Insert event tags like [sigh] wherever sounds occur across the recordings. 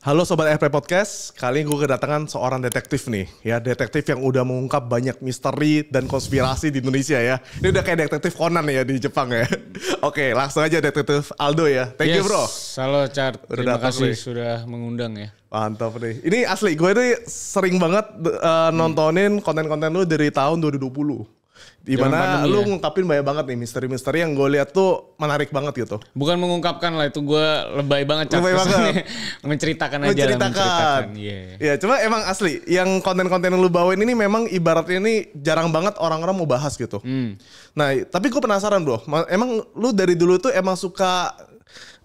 Halo Sobat FP Podcast, kali ini gue kedatangan seorang detektif nih. Ya, detektif yang udah mengungkap banyak misteri dan konspirasi di Indonesia ya. Ini udah kayak detektif Conan ya di Jepang ya. [laughs] Oke, langsung aja detektif Aldo ya. Thank yes. you bro. Halo chart terima kasih nih. sudah mengundang ya. Mantap nih. Ini asli, gue ini sering banget uh, nontonin konten-konten lu dari tahun 2020 di mana lu ya. ngungkapin banyak banget nih misteri-misteri yang gue lihat tuh menarik banget gitu. Bukan mengungkapkan lah itu gue lebay banget cerita lebay banget. [laughs] menceritakan aja menceritakan. Lah, menceritakan. Yeah. Ya, iya, cuma emang asli yang konten-konten yang lu bawain ini memang ibaratnya ini jarang banget orang-orang mau bahas gitu. Hmm. Nah, tapi gue penasaran, Bro. Emang lu dari dulu tuh emang suka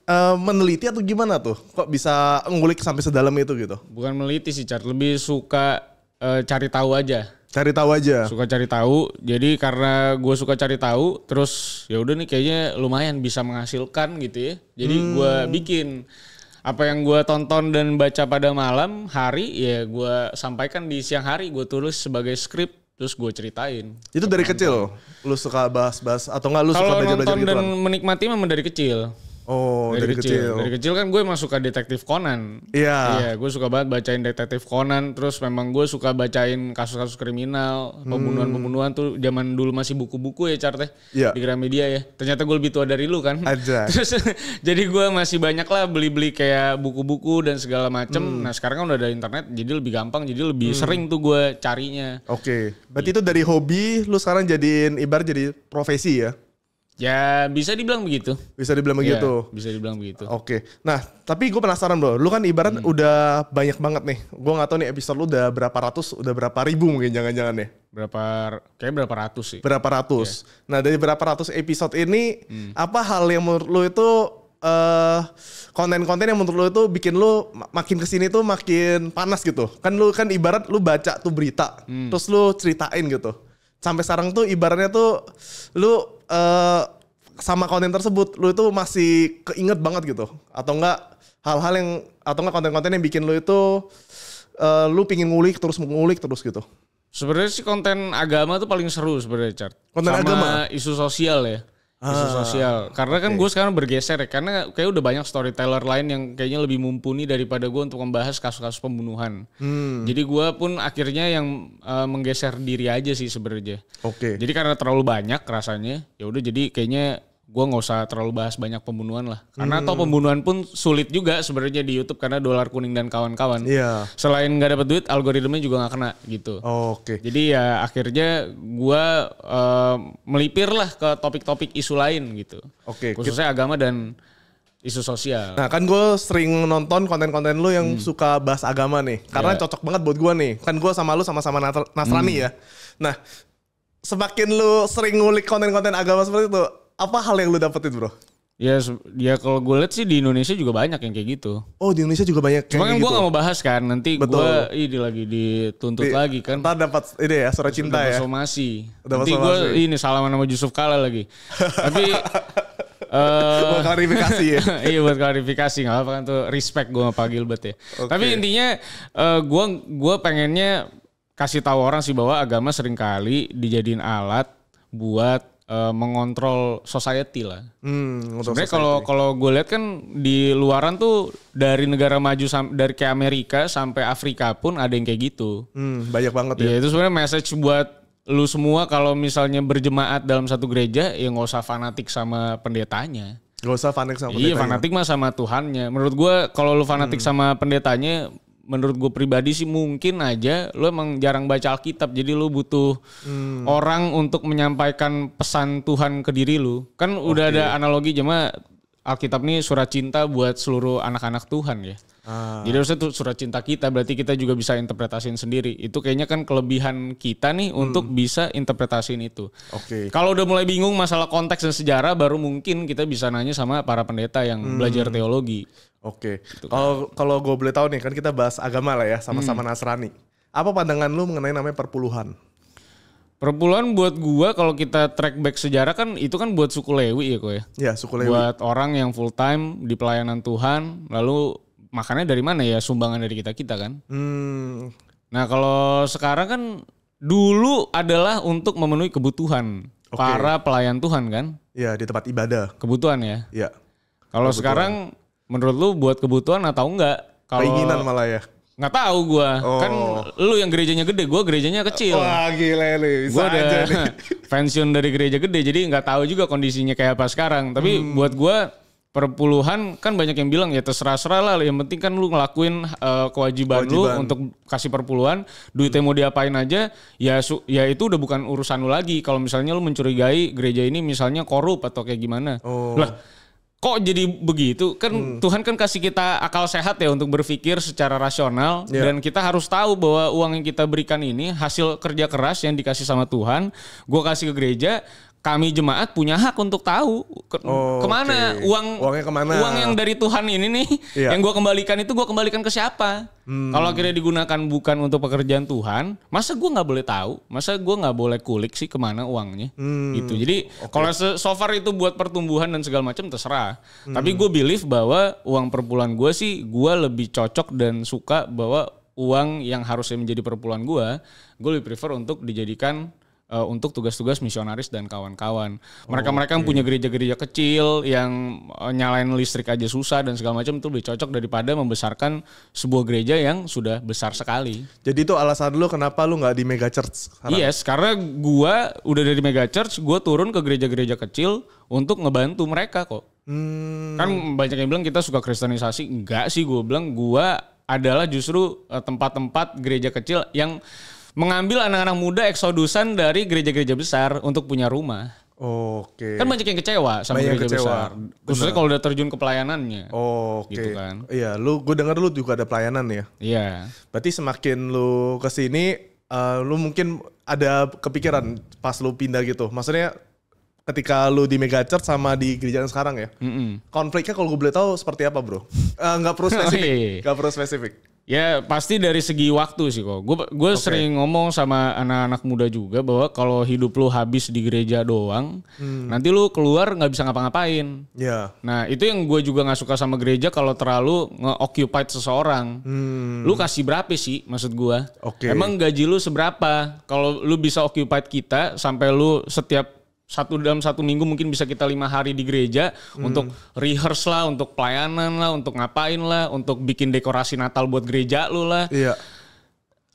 uh, meneliti atau gimana tuh? Kok bisa ngulik sampai sedalam itu gitu? Bukan meneliti sih, Char. Lebih suka uh, cari tahu aja cari tahu aja suka cari tahu jadi karena gue suka cari tahu terus ya udah nih kayaknya lumayan bisa menghasilkan gitu ya jadi hmm. gue bikin apa yang gue tonton dan baca pada malam hari ya gue sampaikan di siang hari gue tulis sebagai skrip terus gue ceritain itu dari kecil lu suka bahas-bahas atau nggak lu Kalo suka belajar-belajar gitu kan? dan menikmati memang dari kecil Oh dari, dari kecil. kecil. Dari kecil kan gue emang suka detektif Conan. Iya. Yeah. Iya, gue suka banget bacain detektif Conan. Terus memang gue suka bacain kasus-kasus kriminal, hmm. pembunuhan-pembunuhan tuh zaman dulu masih buku-buku ya Carte. ya Yeah. Di Gramedia ya. Ternyata gue lebih tua dari lu kan. Aja. [laughs] Terus jadi gue masih banyak lah beli-beli kayak buku-buku dan segala macem. Hmm. Nah sekarang kan udah ada internet, jadi lebih gampang, jadi lebih hmm. sering tuh gue carinya. Oke. Okay. Berarti gitu. itu dari hobi, lu sekarang jadiin ibar jadi profesi ya? Ya bisa dibilang begitu. Bisa dibilang ya, begitu. Ya, bisa dibilang begitu. Oke. Nah tapi gue penasaran bro. Lu kan ibarat hmm. udah banyak banget nih. Gue gak tahu nih episode lu udah berapa ratus, udah berapa ribu mungkin jangan-jangan ya. Berapa, kayak berapa ratus sih. Berapa ratus. Ya. Nah dari berapa ratus episode ini, hmm. apa hal yang menurut lu itu konten eh, konten-konten yang menurut lu itu bikin lu makin kesini tuh makin panas gitu. Kan lu kan ibarat lu baca tuh berita, hmm. terus lu ceritain gitu. Sampai sekarang tuh ibaratnya tuh lu uh, sama konten tersebut lu itu masih keinget banget gitu atau enggak hal-hal yang atau enggak konten-konten yang bikin lu itu uh, lu pingin ngulik terus mengulik terus gitu sebenarnya sih konten agama tuh paling seru sebenarnya Chart konten sama agama isu sosial ya Isu ah. sosial. Karena kan okay. gue sekarang bergeser ya. Karena kayak udah banyak storyteller lain yang kayaknya lebih mumpuni daripada gue untuk membahas kasus-kasus pembunuhan. Hmm. Jadi gue pun akhirnya yang uh, menggeser diri aja sih sebenarnya. Oke. Okay. Jadi karena terlalu banyak rasanya, ya udah jadi kayaknya gue nggak usah terlalu bahas banyak pembunuhan lah karena hmm. atau pembunuhan pun sulit juga sebenarnya di YouTube karena dolar kuning dan kawan-kawan yeah. selain nggak dapat duit algoritmanya juga nggak kena gitu oh, oke okay. jadi ya akhirnya gue uh, melipir lah ke topik-topik isu lain gitu oke okay. khususnya agama dan isu sosial. Nah kan gue sering nonton konten-konten lu yang hmm. suka bahas agama nih, karena yeah. cocok banget buat gue nih. Kan gue sama lu sama-sama Nasrani hmm. ya. Nah semakin lu sering ngulik konten-konten agama seperti itu, apa hal yang lu dapetin bro? Ya, ya kalau gue lihat sih di Indonesia juga banyak yang kayak gitu. Oh di Indonesia juga banyak. Cuma kan gue gitu? gak mau bahas kan, nanti gue ini lagi dituntut di, lagi kan. Ntar dapat ide ya surat cinta ya. Somasi. nanti gue ini salaman sama Yusuf Kala lagi. [laughs] Tapi Uh, buat eh, klarifikasi ya. [laughs] iya buat klarifikasi nggak apa-apa kan tuh respect gue sama Pak Gilbert ya. Okay. Tapi intinya gue eh, gue pengennya kasih tahu orang sih bahwa agama seringkali dijadiin alat buat uh, mengontrol society lah. Hmm, Sebenarnya kalau kalau gue lihat kan di luaran tuh dari negara maju dari kayak Amerika sampai Afrika pun ada yang kayak gitu. Hmm, banyak banget ya. ya itu sebenarnya message buat lu semua kalau misalnya berjemaat dalam satu gereja ya nggak usah fanatik sama pendetanya. Gak usah fanatik sama iya, pendetanya. Iya fanatik mah sama Tuhannya. Menurut gue kalau lu fanatik hmm. sama pendetanya menurut gue pribadi sih mungkin aja lo emang jarang baca Alkitab jadi lo butuh hmm. orang untuk menyampaikan pesan Tuhan ke diri lo kan udah ada analogi cuma Alkitab nih surat cinta buat seluruh anak-anak Tuhan ya ah. jadi harusnya tuh surat cinta kita berarti kita juga bisa interpretasiin sendiri itu kayaknya kan kelebihan kita nih hmm. untuk bisa interpretasiin itu oke okay. kalau udah mulai bingung masalah konteks dan sejarah baru mungkin kita bisa nanya sama para pendeta yang hmm. belajar teologi Oke. Gitu kan. kalau kalau gue boleh tahu nih kan kita bahas agama lah ya sama-sama hmm. Nasrani. Apa pandangan lu mengenai namanya perpuluhan? Perpuluhan buat gua kalau kita track back sejarah kan itu kan buat suku Lewi ya kok ya. Iya, suku Lewi. Buat orang yang full time di pelayanan Tuhan, lalu makannya dari mana ya? Sumbangan dari kita-kita kan. Hmm. Nah, kalau sekarang kan dulu adalah untuk memenuhi kebutuhan okay. para pelayan Tuhan kan? Iya, di tempat ibadah. Kebutuhan ya. Iya. Kalau sekarang Menurut lu buat kebutuhan atau enggak? Kalo... keinginan malah ya. Nggak tahu gua. Oh. Kan lu yang gerejanya gede, gua gerejanya kecil. Wah, gila lu. gua aja nih. [laughs] pensiun dari gereja gede jadi nggak tahu juga kondisinya kayak apa sekarang. Tapi hmm. buat gua perpuluhan kan banyak yang bilang ya terserah-serah lah yang penting kan lu ngelakuin uh, eh, kewajiban, kewajiban lu untuk kasih perpuluhan duitnya hmm. mau diapain aja ya ya itu udah bukan urusan lu lagi kalau misalnya lu mencurigai gereja ini misalnya korup atau kayak gimana oh. lah kok jadi begitu kan hmm. Tuhan kan kasih kita akal sehat ya untuk berpikir secara rasional yeah. dan kita harus tahu bahwa uang yang kita berikan ini hasil kerja keras yang dikasih sama Tuhan gue kasih ke gereja kami jemaat punya hak untuk tahu ke oh, kemana okay. uang uangnya kemana uang yang dari Tuhan ini nih yeah. yang gue kembalikan itu gue kembalikan ke siapa hmm. kalau akhirnya digunakan bukan untuk pekerjaan Tuhan masa gue nggak boleh tahu masa gue nggak boleh kulik sih kemana uangnya hmm. itu jadi okay. kalau so far itu buat pertumbuhan dan segala macam terserah hmm. tapi gue believe bahwa uang perpuluhan gue sih gue lebih cocok dan suka bahwa uang yang harusnya menjadi perpuluhan gue gue lebih prefer untuk dijadikan uh, untuk tugas-tugas misionaris dan kawan-kawan. Mereka-mereka oh, okay. yang punya gereja-gereja kecil yang uh, nyalain listrik aja susah dan segala macam itu lebih cocok daripada membesarkan sebuah gereja yang sudah besar sekali. Jadi itu alasan lu kenapa lu nggak di mega church? Sekarang? Yes, karena gua udah dari mega church, gua turun ke gereja-gereja kecil untuk ngebantu mereka kok. Hmm. Kan banyak yang bilang kita suka kristenisasi, enggak sih gua bilang gua adalah justru eh, tempat-tempat gereja kecil yang mengambil anak-anak muda eksodusan dari gereja-gereja besar untuk punya rumah. Oke. Okay. Kan banyak yang kecewa sama banyak gereja kecewa. besar. Khususnya kalau udah terjun ke pelayanannya. Oh, Oke. Okay. Gitu kan. Iya, lu gue dengar lu juga ada pelayanan ya. Iya. Berarti semakin lu ke sini uh, lu mungkin ada kepikiran pas lu pindah gitu. Maksudnya ketika lu di megachurch sama di gereja yang sekarang ya. Mm -mm. Konfliknya kalau gue boleh tahu seperti apa, Bro? Enggak eh, uh, [laughs] oh, iya, iya, iya. perlu spesifik. Enggak perlu spesifik. Ya pasti dari segi waktu sih kok. Gue gue okay. sering ngomong sama anak-anak muda juga bahwa kalau hidup lu habis di gereja doang, hmm. nanti lu keluar nggak bisa ngapa-ngapain. Ya. Yeah. Nah itu yang gue juga nggak suka sama gereja kalau terlalu ngeoccupied seseorang. Hmm. Lu kasih berapa sih maksud gue? Oke. Okay. Emang gaji lu seberapa? Kalau lu bisa occupied kita sampai lu setiap satu dalam satu minggu mungkin bisa kita lima hari di gereja hmm. untuk rehearse lah, untuk pelayanan lah, untuk ngapain lah, untuk bikin dekorasi Natal buat gereja lu lah. Iya.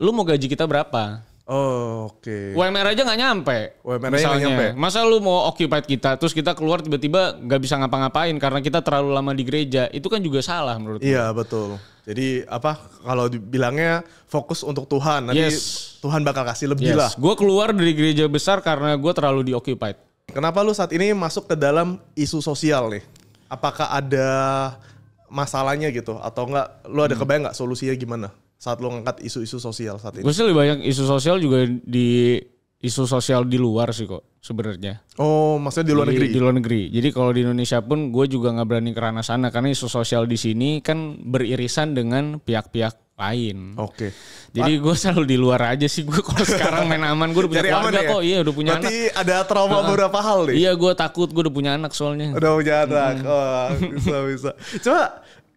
Lu mau gaji kita berapa? oke. Okay. UMR aja nggak nyampe. UMR aja nggak nyampe. Masa lu mau occupied kita, terus kita keluar tiba-tiba nggak bisa ngapa-ngapain karena kita terlalu lama di gereja, itu kan juga salah menurut Iya, gue. betul. Jadi apa kalau dibilangnya fokus untuk Tuhan, nanti yes. Tuhan bakal kasih lebih yes. lah. Gue keluar dari gereja besar karena gue terlalu di occupied. Kenapa lu saat ini masuk ke dalam isu sosial nih? Apakah ada masalahnya gitu atau enggak? Lu ada hmm. kebayang nggak solusinya gimana? saat lo ngangkat isu-isu sosial saat ini? Gue sih lebih banyak isu sosial juga di isu sosial di luar sih kok sebenarnya. Oh, maksudnya di luar negeri? Di luar negeri. Jadi kalau di Indonesia pun gue juga nggak berani ke ranah sana karena isu sosial di sini kan beririsan dengan pihak-pihak lain. Oke. Okay. Jadi ah. gue selalu di luar aja sih gue kalau sekarang main aman gue udah punya Cari keluarga ya? kok, iya udah punya Berarti anak. ada trauma uh, beberapa hal nih. Iya gue takut gue udah punya anak soalnya. Udah punya anak, hmm. oh, bisa bisa. Coba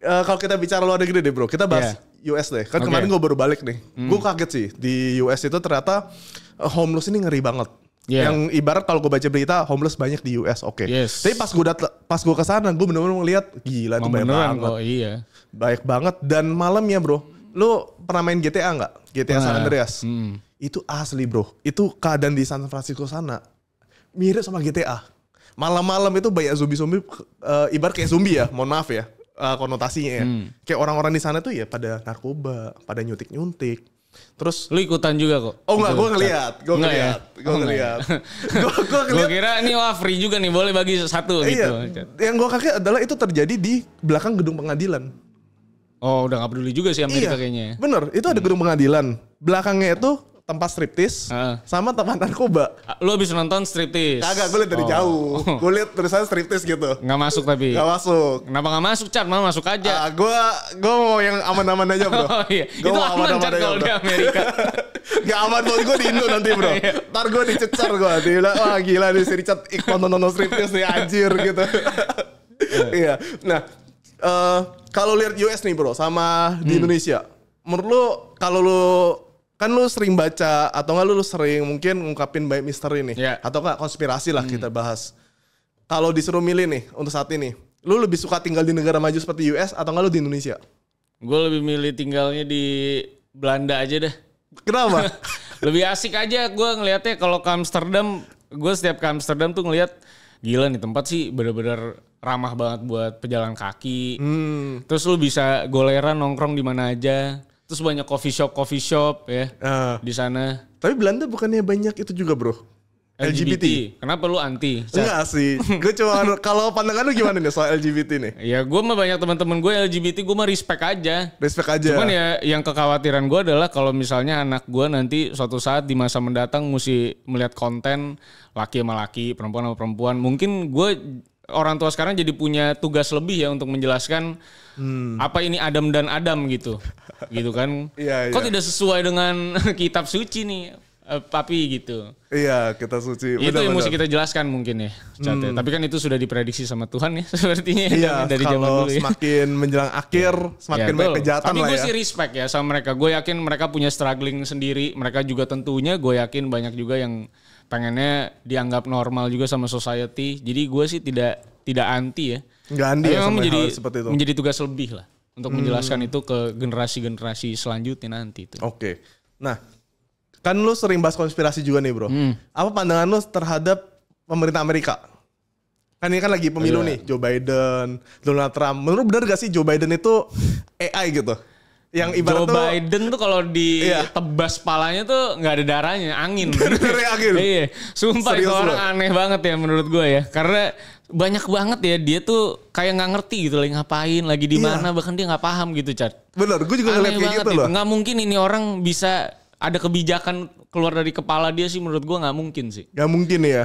uh, kalau kita bicara luar negeri deh bro, kita bahas yeah US deh. Kan okay. kemarin gue baru balik nih. Hmm. Gue kaget sih di US itu ternyata eh, homeless ini ngeri banget. Yeah. Yang ibarat kalau gue baca berita homeless banyak di US, oke. Okay. Yes. Tapi pas gue dat pas gue kesana, gue bener-bener ngeliat gila itu banyak banget. Kok, oh, iya. Banyak banget dan malamnya bro, lu pernah main GTA nggak? GTA San Andreas. Hmm. Itu asli bro. Itu keadaan di San Francisco sana mirip sama GTA. Malam-malam itu banyak zombie-zombie, uh, ibarat kayak zombie ya, mohon maaf ya uh, konotasinya ya. Hmm. Kayak orang-orang di sana tuh ya pada narkoba, pada nyuntik-nyuntik. Terus lu ikutan juga kok. Oh enggak, gitu. gue ngeliat, gue ya? ngeliat, oh, ya? gue ngeliat. [laughs] gue kira ini wah free juga nih, boleh bagi satu iya, gitu. Yang gue kaget adalah itu terjadi di belakang gedung pengadilan. Oh, udah gak peduli juga sih Amerika iya, kayaknya. Ya? Bener, itu ada gedung pengadilan. Belakangnya itu tempat striptis uh. sama temananku, Kuba. Lu habis nonton striptis? Kagak, gue liat dari oh. jauh. [laughs] Gue liat tulisan striptis gitu. Gak masuk tapi? Gak masuk. Kenapa gak masuk, Chan? Mau masuk aja. Uh, ah, gue gua mau yang aman-aman aja, bro. [laughs] oh iya. Gua Itu aman, [laughs] aman aja, kalau di Amerika. gak aman buat gue di Indo nanti, bro. Iya. Ntar gue dicecar gue. Dibilang, wah gila nih si Richard ikon nonton striptis nih, anjir gitu. Iya. Nah, uh, kalau lihat US nih, bro, sama di hmm. Indonesia. Menurut lu, kalau lu kan lu sering baca atau nggak lu, lu sering mungkin ngungkapin baik misteri nih yeah. atau nggak konspirasi lah hmm. kita bahas. Kalau disuruh milih nih untuk saat ini, lu lebih suka tinggal di negara maju seperti US atau nggak lu di Indonesia? Gue lebih milih tinggalnya di Belanda aja deh. Kenapa? [laughs] lebih asik aja gue ngelihatnya kalau ke Amsterdam, gue setiap ke Amsterdam tuh ngelihat gila nih tempat sih bener-bener ramah banget buat pejalan kaki. Hmm. Terus lu bisa goleran nongkrong di mana aja. Terus banyak coffee shop coffee shop ya uh, di sana. Tapi Belanda bukannya banyak itu juga bro? LGBT. LGBT. Kenapa lu anti? Enggak sih. Gue cuma [laughs] kalau pandangan lu gimana nih soal LGBT nih? Ya gue mah banyak teman-teman gue LGBT, gue mah respect aja. Respect aja. Cuman ya yang kekhawatiran gue adalah kalau misalnya anak gue nanti suatu saat di masa mendatang mesti melihat konten laki sama laki, perempuan sama perempuan, mungkin gue orang tua sekarang jadi punya tugas lebih ya untuk menjelaskan hmm. apa ini Adam dan Adam gitu. gitu kan. [laughs] Iya, Kok iya. tidak sesuai dengan [laughs] kitab suci nih? tapi eh, gitu. Iya, kita suci. Itu benar, yang mesti kita jelaskan mungkin ya, ya. hmm. Tapi kan itu sudah diprediksi sama Tuhan ya [laughs] sepertinya ya, iya, dari zaman dulu ya. semakin menjelang akhir, iya. semakin iya, banyak kejahatan Tapi lah ya. Tapi gue sih respect ya sama mereka. Gue yakin mereka punya struggling sendiri. Mereka juga tentunya gue yakin banyak juga yang pengennya dianggap normal juga sama society. Jadi gue sih tidak tidak anti ya. Enggak anti ya sama menjadi, hal seperti itu. Menjadi tugas lebih lah untuk hmm. menjelaskan itu ke generasi-generasi selanjutnya nanti itu. Oke. Okay. Nah, kan lu sering bahas konspirasi juga nih, Bro. Hmm. Apa pandangan lu terhadap pemerintah Amerika? Kan ini kan lagi pemilu oh, iya. nih, Joe Biden, Donald Trump. Menurut benar gak sih Joe Biden itu AI gitu? yang ibarat Joe tuh, Biden tuh kalau iya. ditebas iya. palanya tuh nggak ada darahnya, angin. Darahnya angin. iya, sumpah Serius itu orang aneh banget ya menurut gue ya. Karena banyak banget ya dia tuh kayak nggak ngerti gitu lagi ngapain, lagi di iya. mana, iya. bahkan dia nggak paham gitu, Chat. Benar, gue juga ngeliat kayak gitu loh. Nggak mungkin ini orang bisa ada kebijakan keluar dari kepala dia sih menurut gue nggak mungkin sih. Nggak mungkin ya.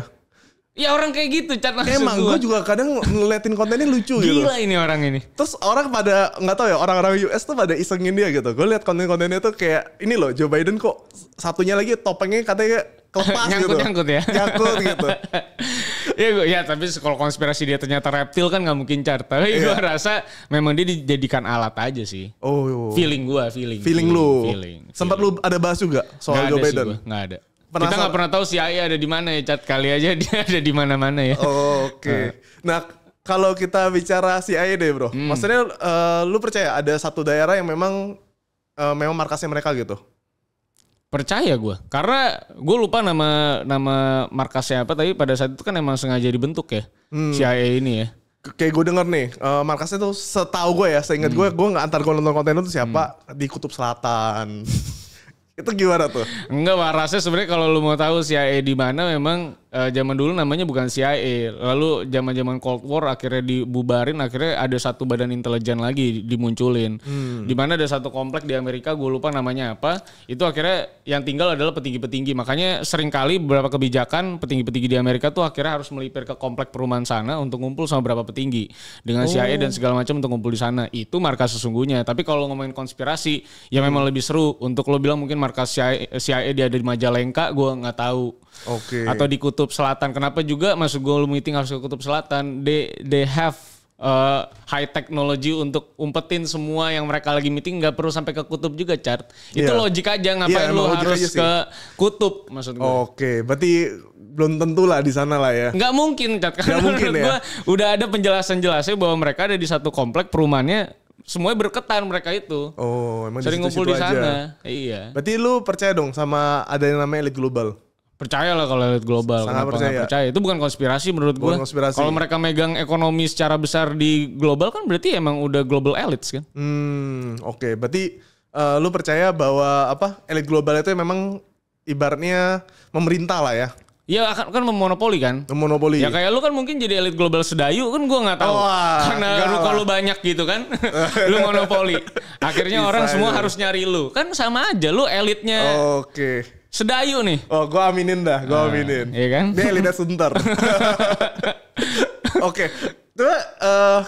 Ya orang kayak gitu chat masuk Emang gue juga kadang ngeliatin kontennya lucu Gila gitu. Gila ini orang ini. Terus orang pada nggak tahu ya orang-orang US tuh pada isengin dia ya gitu. Gue liat konten-kontennya tuh kayak ini loh Joe Biden kok satunya lagi topengnya katanya kelepas [laughs] nyangkut, gitu. Nyangkut ya. [laughs] Nyangkut gitu. Iya [laughs] gue ya tapi kalau konspirasi dia ternyata reptil kan nggak mungkin chat. Tapi yeah. gue iya. rasa memang dia dijadikan alat aja sih. Oh. Feeling gue, feeling. Feeling, feeling lu. Feeling. Sempat lu ada bahas juga soal gak Joe Biden. Sih gua, gak ada penasaran. Kita nggak pernah tahu si AI ada di mana ya, Cat. Kali aja [laughs] dia ada di mana-mana ya. Oke. Okay. Nah. nah, kalau kita bicara si AI deh, Bro. Hmm. Maksudnya uh, lu percaya ada satu daerah yang memang uh, memang markasnya mereka gitu? Percaya gue. Karena gue lupa nama nama markasnya apa, tapi pada saat itu kan emang sengaja dibentuk ya. Hmm. Si AI ini ya. K kayak gue denger nih, uh, markasnya tuh setahu gue ya, seingat hmm. gue, gue nggak antar gue nonton konten itu siapa hmm. di Kutub Selatan. [laughs] Itu gimana tuh? Enggak, rasanya sebenarnya kalau lu mau tahu CIA e di mana memang uh, zaman dulu namanya bukan CIA. Lalu zaman-zaman Cold War akhirnya dibubarin, akhirnya ada satu badan intelijen lagi dimunculin. Hmm. Di mana ada satu komplek di Amerika, gue lupa namanya apa. Itu akhirnya yang tinggal adalah petinggi-petinggi. Makanya sering kali beberapa kebijakan petinggi-petinggi di Amerika tuh akhirnya harus melipir ke komplek perumahan sana untuk ngumpul sama beberapa petinggi dengan oh. CIA dan segala macam untuk ngumpul di sana. Itu markas sesungguhnya. Tapi kalau ngomongin konspirasi, ya hmm. memang lebih seru untuk lo bilang mungkin markas CIA, CIA dia ada di Majalengka, gue nggak tahu Oke. Okay. Atau di Kutub Selatan. Kenapa juga masuk goal meeting harus ke Kutub Selatan? They they have Uh, high technology untuk umpetin semua yang mereka lagi meeting nggak perlu sampai ke kutub juga chart itu yeah. logik aja ngapain yeah, iya, lu harus ke kutub maksud gue oke okay. berarti belum tentu lah di sana lah ya nggak mungkin chart karena gak mungkin, ya? gue udah ada penjelasan jelasnya bahwa mereka ada di satu komplek perumahannya semuanya berketan mereka itu. Oh, emang sering ngumpul di sana. Iya. Berarti lu percaya dong sama ada yang namanya elite global? percaya lah kalau elit global. Sangat Kenapa percaya. percaya. Itu bukan konspirasi menurut gue. Kalau mereka megang ekonomi secara besar di global kan berarti emang udah global elites kan. Hmm, oke. Okay. Berarti uh, lu percaya bahwa apa elit global itu memang ibaratnya memerintah lah ya. Iya akan kan memonopoli kan? Memonopoli. Ya kayak lu kan mungkin jadi elit global sedayu kan gua nggak tahu. Oh, Karena lu kalau banyak gitu kan, [laughs] lu monopoli. Akhirnya orang semua harus nyari lu. Kan sama aja lu elitnya. Oke. Okay Sedayu nih. Oh, gue aminin dah, gue aminin. Ah, aminin. Iya kan? Dia lidah sunter. [laughs] Oke, okay. coba uh,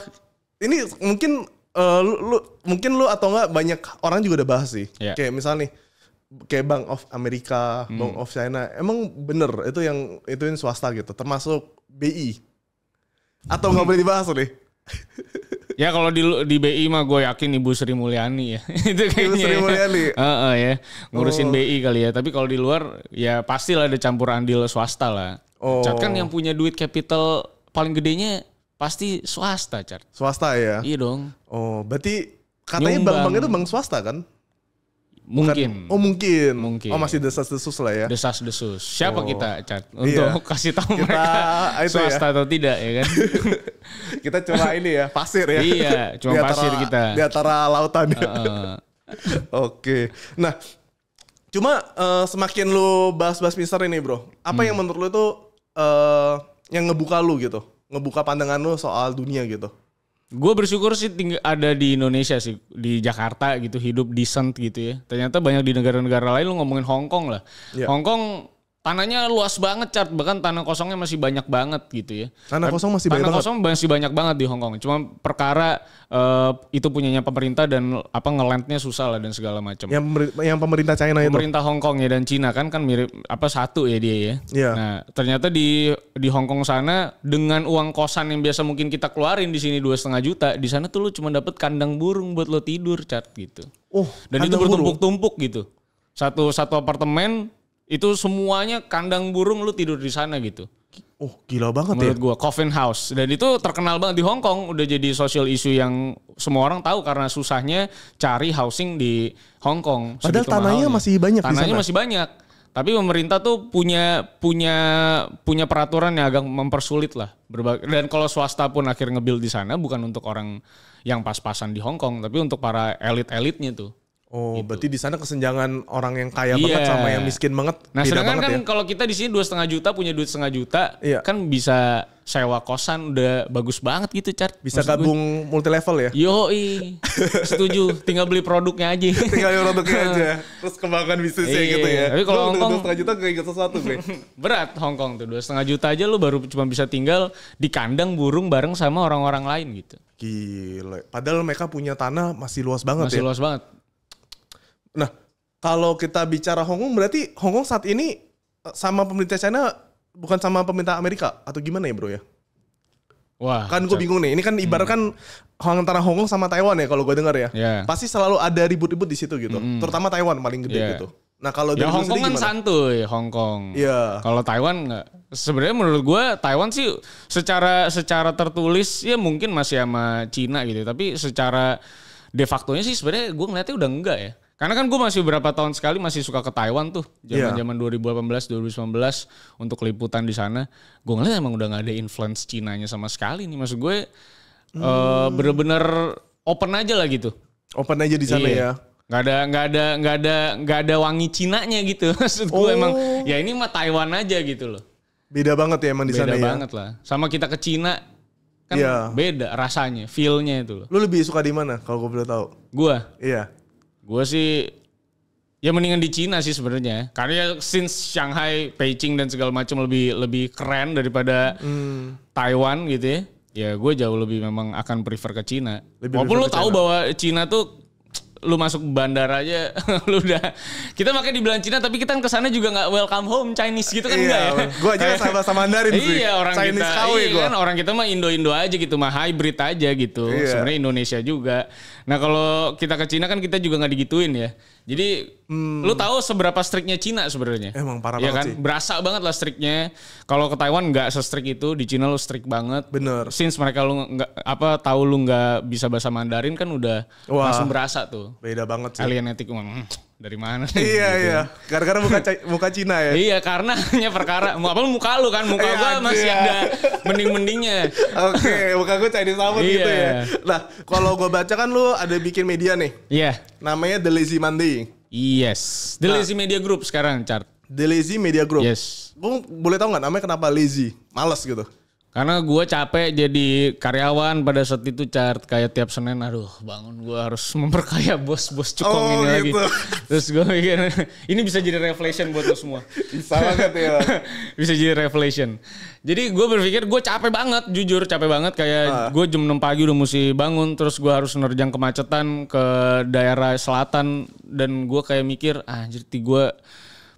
ini mungkin uh, lu, lu mungkin lu atau enggak banyak orang juga udah bahas sih. Yeah. Kayak misalnya nih kayak Bank of America, hmm. Bank of China, emang bener itu yang itu yang swasta gitu, termasuk BI. Atau nggak boleh dibahas nih? [laughs] ya kalau di di BI mah gue yakin Ibu Sri Mulyani ya. [laughs] itu kayaknya. Ibu Sri ya. Mulyani. Heeh ya. Uh, uh, ya. Ngurusin oh. BI kali ya. Tapi kalau di luar ya pasti lah ada campur andil swasta lah. Oh. Cat kan yang punya duit capital paling gedenya pasti swasta, Cat. Swasta ya. Iya dong. Oh, berarti katanya bank-bank itu bank swasta kan? Mungkin. Bukan, oh mungkin. Mungkin. Oh masih desas-desus lah ya. Desas-desus. Siapa oh. kita, Chat? Iya. Untuk iya. [laughs] kasih tahu kita, mereka [laughs] ya. swasta ya. atau tidak ya kan? [laughs] kita cuma ini ya, pasir ya. Iya, cuma pasir kita. Di antara lautan. Uh -uh. Oke. Nah, cuma uh, semakin lu bahas-bahas Mister ini, Bro. Apa hmm. yang menurut lu itu uh, eh, yang ngebuka lu gitu? Ngebuka pandangan lu soal dunia gitu? Gue bersyukur sih tinggal ada di Indonesia sih, di Jakarta gitu, hidup decent gitu ya. Ternyata banyak di negara-negara lain lu ngomongin Hong Kong lah. Yeah. Hong Kong tanahnya luas banget chart bahkan tanah kosongnya masih banyak banget gitu ya tanah kan kosong masih tanah banyak kosong banget. masih banyak banget di Hong Kong cuma perkara uh, itu punyanya pemerintah dan apa ngelentnya susah lah dan segala macam yang yang pemerintah China pemerintah itu pemerintah Hong Kong ya dan Cina kan kan mirip apa satu ya dia ya yeah. nah ternyata di di Hong Kong sana dengan uang kosan yang biasa mungkin kita keluarin di sini dua setengah juta di sana tuh lu cuma dapat kandang burung buat lo tidur chart gitu oh dan itu bertumpuk-tumpuk gitu satu satu apartemen itu semuanya kandang burung lu tidur di sana gitu. Oh, gila banget Menurut ya. Menurut gua Coffin House dan itu terkenal banget di Hong Kong, udah jadi social issue yang semua orang tahu karena susahnya cari housing di Hong Kong. Padahal tanahnya mahalnya. masih banyak Tanahnya masih banyak. Tapi pemerintah tuh punya punya punya peraturan yang agak mempersulit lah. Berbagai, dan kalau swasta pun akhirnya nge-build di sana bukan untuk orang yang pas-pasan di Hong Kong, tapi untuk para elit-elitnya tuh. Oh, gitu. berarti di sana kesenjangan orang yang kaya yeah. banget sama yang miskin banget. Nah, sedangkan banget kan ya? kalau kita di sini dua setengah juta punya duit setengah juta, yeah. kan bisa sewa kosan udah bagus banget gitu, cat Bisa Maksud gabung gue, multi level ya? Yo, Setuju, tinggal beli produknya aja. [laughs] tinggal beli produknya [laughs] aja. Terus kembangkan bisnisnya iya. gitu ya. Tapi kalau Hongkong dua setengah juta gak gitu sesuatu, gue. [laughs] Berat Hongkong tuh, dua setengah juta aja lu baru cuma bisa tinggal di kandang burung bareng sama orang-orang lain gitu. Gila. Padahal mereka punya tanah masih luas banget masih ya. Masih luas banget Nah, kalau kita bicara Hong Kong berarti Hong Kong saat ini eh, sama pemerintah China bukan sama pemerintah Amerika atau gimana ya bro ya? Wah, kan gue bingung nih. Ini kan ibarat kan hmm. antara Kong sama Taiwan ya kalau gue dengar ya. Yeah. Pasti selalu ada ribut-ribut di situ gitu. Hmm. Terutama Taiwan paling gede yeah. gitu. Nah kalau ya, Hong Kong kan santuy Hong Kong. Iya. Yeah. Kalau Taiwan nggak. Sebenarnya menurut gue Taiwan sih secara secara tertulis ya mungkin masih sama Cina gitu. Tapi secara de facto nya sih sebenarnya gue ngeliatnya udah enggak ya. Karena kan gue masih berapa tahun sekali masih suka ke Taiwan tuh, iya. zaman-zaman yeah. 2018, 2019 untuk liputan di sana. Gue ngeliat emang udah gak ada influence Cinanya sama sekali nih. Maksud gue eh, hmm. uh, open aja lah gitu. Open aja di sana iya. ya. Gak ada nggak ada nggak ada nggak ada wangi Cinanya gitu. [laughs] Maksud gue oh. emang ya ini mah Taiwan aja gitu loh. Beda banget ya emang di sana ya. Beda banget lah. Sama kita ke Cina kan yeah. beda rasanya, feelnya itu loh. Lu lebih suka di mana kalau gue boleh tahu? Gua. Iya. Gue sih ya mendingan di Cina sih sebenarnya. Karena ya since Shanghai, Beijing dan segala macam lebih lebih keren daripada hmm. Taiwan gitu ya. Ya gue jauh lebih memang akan prefer ke Cina. Lebih Walaupun lu tahu bahwa Cina tuh lu masuk bandara aja [laughs] lu udah kita makanya di Cina tapi kita kan kesana juga nggak welcome home Chinese gitu kan iya, enggak ya [laughs] gue aja sama sama Mandarin sih iya orang Chinese kita iya kan orang kita mah Indo Indo aja gitu mah hybrid aja gitu iya. sebenarnya Indonesia juga Nah kalau kita ke Cina kan kita juga nggak digituin ya. Jadi hmm. lu tahu seberapa striknya Cina sebenarnya? Emang parah ya banget kan? sih. Berasa banget lah striknya. Kalau ke Taiwan nggak se itu, di Cina lu strik banget. Bener. Since mereka lu nggak apa tahu lu nggak bisa bahasa Mandarin kan udah Wah, langsung berasa tuh. Beda banget sih. Alienetik memang. Hmm dari mana sih? [laughs] Iya gitu. iya. Gara-gara muka muka Cina ya. iya karena hanya perkara apa muka lu kan muka iya, gua masih iya. ada mending-mendingnya. Oke, okay, muka gua Chinese sama gitu iya. gitu ya. Nah, kalau gua baca kan lu ada bikin media nih. Iya. Namanya The Lazy Monday. Yes. The nah, Lazy Media Group sekarang, chart. The Lazy Media Group. Yes. Gue boleh tau nggak namanya kenapa lazy? Malas gitu. Karena gue capek jadi karyawan pada saat itu chart kayak tiap Senin aduh bangun gue harus [laughs] memperkaya bos-bos cukong oh, ini gitu. lagi. [laughs] Terus gue mikir [laughs] ini bisa jadi revelation buat lo semua. Bisa banget ya. bisa jadi revelation. Jadi gue berpikir gue capek banget jujur capek banget kayak uh. Ah. gue jam 6 pagi udah mesti bangun terus gue harus nerjang kemacetan ke daerah selatan dan gue kayak mikir ah jadi gue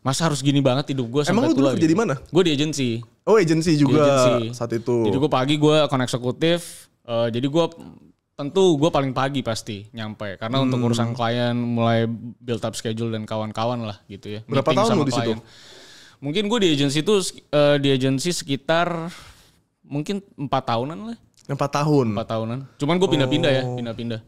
masa harus gini banget hidup gue sampai Emang lu dulu kerja gitu? di mana? Gue di agensi. Oh agensi juga di agency. saat itu. Jadi gue pagi gue kon eksekutif. Uh, jadi gue tentu gue paling pagi pasti nyampe karena hmm. untuk urusan klien mulai build up schedule dan kawan-kawan lah gitu ya. Berapa Meeting tahun lu di situ? Mungkin gue di agensi itu uh, di agensi sekitar mungkin empat tahunan lah. Empat tahun. Empat tahunan. Cuman gue pindah-pindah ya, oh. ya, pindah-pindah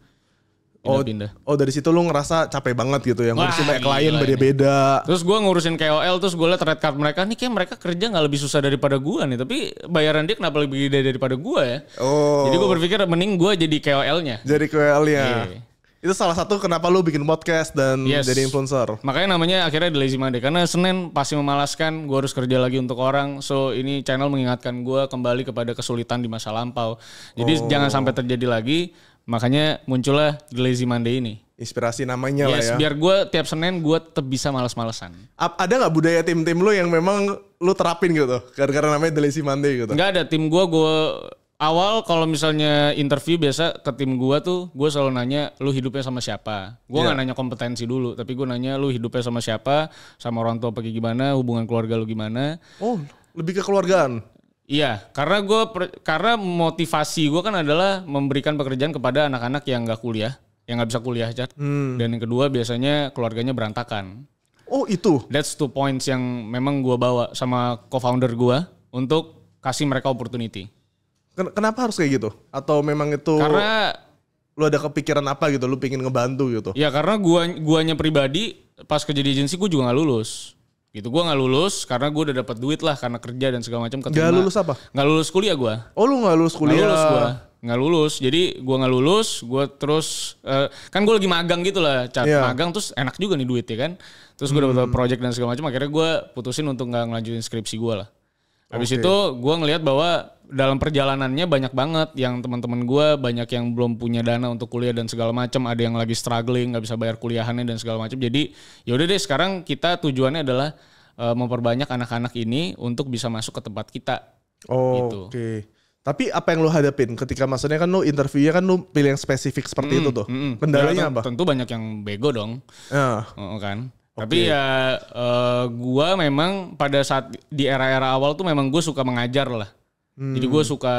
Oh, pindah. oh dari situ lu ngerasa capek banget gitu ya ngurusin Wah, banyak klien beda-beda. Terus gue ngurusin KOL terus gue liat red card mereka nih kayak mereka kerja nggak lebih susah daripada gue nih tapi bayaran dia kenapa lebih gede daripada gue ya? Oh. Jadi gue berpikir mending gue jadi KOL-nya. Jadi KOL-nya. Yeah. Itu salah satu kenapa lu bikin podcast dan yes. jadi influencer. Makanya namanya akhirnya The Lazy Monday. Karena Senin pasti memalaskan, gue harus kerja lagi untuk orang. So ini channel mengingatkan gue kembali kepada kesulitan di masa lampau. Jadi oh. jangan sampai terjadi lagi Makanya muncullah The Lazy Monday ini. Inspirasi namanya yes, lah ya. biar gue tiap Senin gue tetap bisa males-malesan. Ada gak budaya tim-tim lu yang memang lu terapin gitu? Karena namanya The Lazy Monday gitu? Gak ada. Tim gue, gue awal kalau misalnya interview biasa ke tim gue tuh gue selalu nanya lu hidupnya sama siapa gue yeah. nggak iya. nanya kompetensi dulu tapi gue nanya lu hidupnya sama siapa sama orang tua pergi gimana hubungan keluarga lu gimana oh lebih ke keluargaan Iya, karena gue karena motivasi gua kan adalah memberikan pekerjaan kepada anak-anak yang nggak kuliah, yang nggak bisa kuliah Chat. Hmm. Dan yang kedua biasanya keluarganya berantakan. Oh itu. That's two points yang memang gua bawa sama co-founder gua untuk kasih mereka opportunity. Ken kenapa harus kayak gitu? Atau memang itu? Karena lu ada kepikiran apa gitu, lu pingin ngebantu gitu? Iya, karena gua guanya pribadi pas kerja di agensi gue juga nggak lulus gitu gue nggak lulus karena gue udah dapat duit lah karena kerja dan segala macam nggak lulus apa nggak lulus kuliah gue oh lu nggak lulus kuliah gak lulus gue nggak lulus jadi gue nggak lulus gue terus uh, kan gue lagi magang gitu lah cat yeah. magang terus enak juga nih duit ya kan terus gue hmm. project dan segala macam akhirnya gue putusin untuk nggak ngelanjutin skripsi gue lah Habis okay. itu gue ngelihat bahwa dalam perjalanannya banyak banget yang teman-teman gue banyak yang belum punya dana untuk kuliah dan segala macam ada yang lagi struggling nggak bisa bayar kuliahannya dan segala macam jadi yaudah deh sekarang kita tujuannya adalah uh, memperbanyak anak-anak ini untuk bisa masuk ke tempat kita oh, gitu. oke okay. tapi apa yang lo hadapin ketika maksudnya kan lo interviewnya kan lo pilih yang spesifik seperti mm, itu tuh mm, kendalanya ya, apa tentu banyak yang bego dong uh. kan tapi ya uh, eh, gue memang pada saat di era-era awal tuh memang gue suka mengajar lah. Hmm. Jadi gue suka